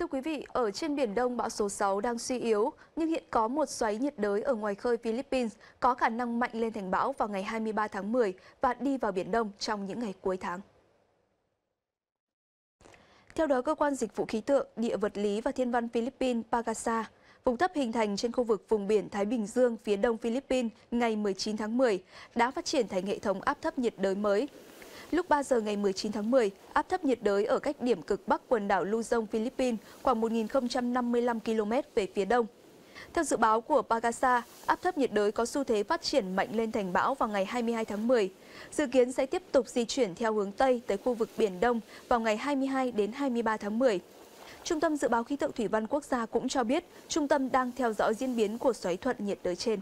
Thưa quý vị, ở trên Biển Đông, bão số 6 đang suy yếu, nhưng hiện có một xoáy nhiệt đới ở ngoài khơi Philippines có khả năng mạnh lên thành bão vào ngày 23 tháng 10 và đi vào Biển Đông trong những ngày cuối tháng. Theo đó, Cơ quan Dịch vụ Khí tượng, Địa vật lý và Thiên văn Philippines Pagasa Vùng thấp hình thành trên khu vực vùng biển Thái Bình Dương phía đông Philippines ngày 19 tháng 10 đã phát triển thành hệ thống áp thấp nhiệt đới mới Lúc 3 giờ ngày 19 tháng 10, áp thấp nhiệt đới ở cách điểm cực bắc quần đảo Luzon, Philippines khoảng 1.055 km về phía đông. Theo dự báo của Pagasa, áp thấp nhiệt đới có xu thế phát triển mạnh lên thành bão vào ngày 22 tháng 10. Dự kiến sẽ tiếp tục di chuyển theo hướng Tây tới khu vực Biển Đông vào ngày 22 đến 23 tháng 10. Trung tâm Dự báo Khí tượng Thủy văn Quốc gia cũng cho biết, trung tâm đang theo dõi diễn biến của xoáy thuận nhiệt đới trên.